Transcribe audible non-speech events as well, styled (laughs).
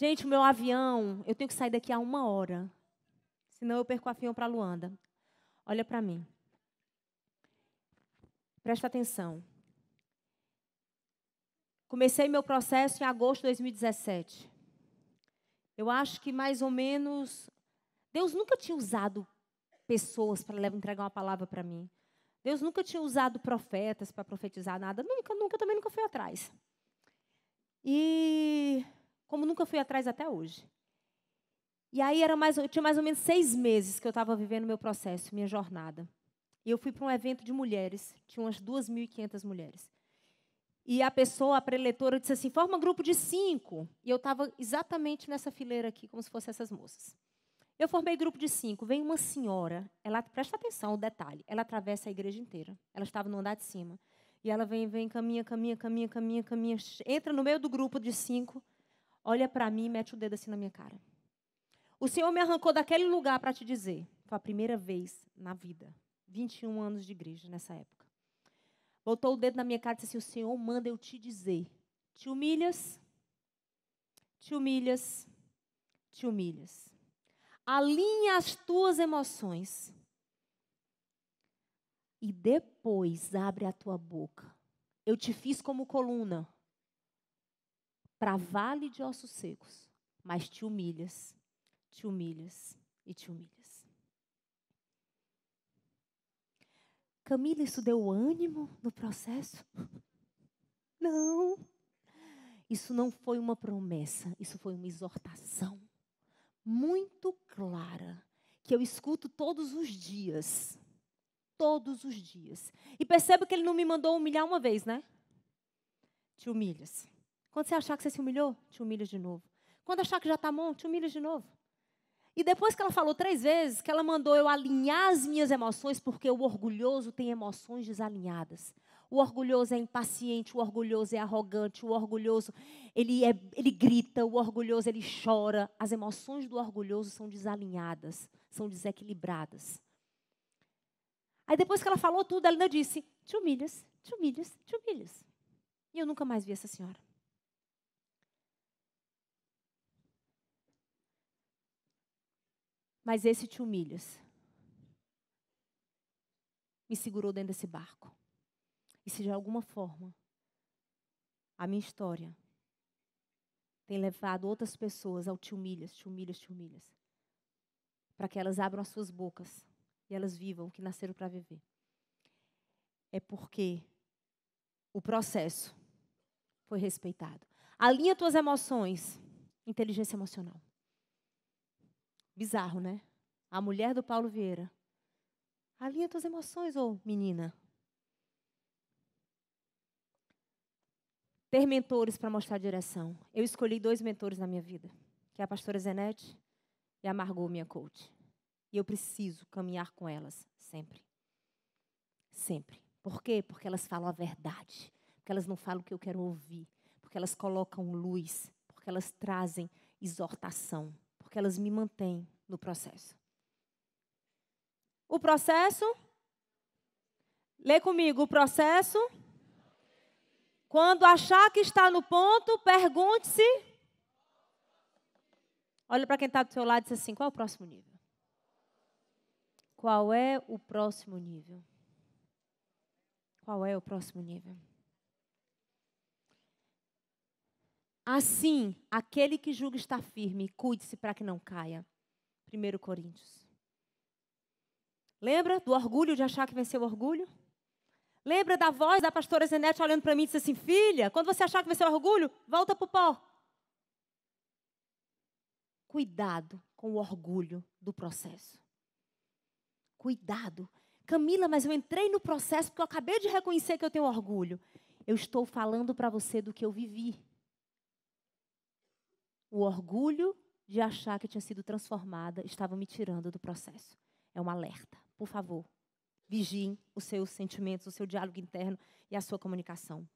Gente, o meu avião, eu tenho que sair daqui a uma hora. Senão eu perco o avião para Luanda. Olha para mim. Presta atenção. Comecei meu processo em agosto de 2017. Eu acho que mais ou menos. Deus nunca tinha usado pessoas para entregar uma palavra para mim. Deus nunca tinha usado profetas para profetizar nada. Nunca, nunca, também nunca fui atrás. E como nunca fui atrás até hoje. E aí era mais, eu tinha mais ou menos seis meses que eu estava vivendo meu processo, minha jornada. E eu fui para um evento de mulheres, tinha umas 2.500 mulheres. E a pessoa, a preletora, disse assim: forma um grupo de cinco. E eu estava exatamente nessa fileira aqui, como se fossem essas moças. Eu formei grupo de cinco. Vem uma senhora, ela presta atenção o detalhe, ela atravessa a igreja inteira. Ela estava no andar de cima. E ela vem, vem, caminha, caminha, caminha, caminha, caminha, entra no meio do grupo de cinco olha para mim e mete o dedo assim na minha cara. O Senhor me arrancou daquele lugar para te dizer. Foi a primeira vez na vida. 21 anos de igreja nessa época. Botou o dedo na minha cara e disse assim: O Senhor manda eu te dizer. Te humilhas, te humilhas, te humilhas. Alinha as tuas emoções. E depois abre a tua boca. Eu te fiz como coluna para vale de ossos secos, mas te humilhas, te humilhas e te humilhas. Camila, isso deu ânimo no processo? (laughs) Não. Isso não foi uma promessa, isso foi uma exortação muito clara que eu escuto todos os dias. Todos os dias. E perceba que ele não me mandou humilhar uma vez, né? Te humilhas. Quando você achar que você se humilhou, te humilha de novo. Quando achar que já está bom, te humilha de novo. E depois que ela falou três vezes, que ela mandou eu alinhar as minhas emoções, porque o orgulhoso tem emoções desalinhadas. O orgulhoso é impaciente, o orgulhoso é arrogante, o orgulhoso ele, é, ele grita, o orgulhoso ele chora. As emoções do orgulhoso são desalinhadas, são desequilibradas. Aí depois que ela falou tudo, ela ainda disse: te humilhas, te humilhas, te humilhas. E eu nunca mais vi essa senhora. mas esse te humilhas. Me segurou dentro desse barco. E se de alguma forma a minha história tem levado outras pessoas ao te humilhas, te humilhas, te humilhas, para que elas abram as suas bocas e elas vivam o que nasceram para viver. É porque o processo foi respeitado. Alinha tuas emoções, inteligência emocional. Bizarro, né? A mulher do Paulo Vieira. Alinha tuas emoções, ô menina. Ter mentores para mostrar direção. Eu escolhi dois mentores na minha vida, que é a pastora Zenete e a Margot, minha coach. E eu preciso caminhar com elas sempre. Sempre. Por quê? Porque elas falam a verdade. Porque elas não falam o que eu quero ouvir. Porque elas colocam luz. Porque elas trazem exortação porque elas me mantêm no processo. O processo. Lê comigo, o processo. Quando achar que está no ponto, pergunte-se. Olha para quem está do seu lado e diz assim: qual é o próximo nível? Qual é o próximo nível? Qual é o próximo nível? Assim, aquele que julga está firme, cuide-se para que não caia. 1 Coríntios. Lembra do orgulho de achar que venceu o orgulho? Lembra da voz da pastora Zenete olhando para mim e disse assim: Filha, quando você achar que venceu o orgulho, volta para o pó. Cuidado com o orgulho do processo. Cuidado. Camila, mas eu entrei no processo porque eu acabei de reconhecer que eu tenho orgulho. Eu estou falando para você do que eu vivi. O orgulho de achar que tinha sido transformada estava me tirando do processo. É um alerta. Por favor, vigiem os seus sentimentos, o seu diálogo interno e a sua comunicação.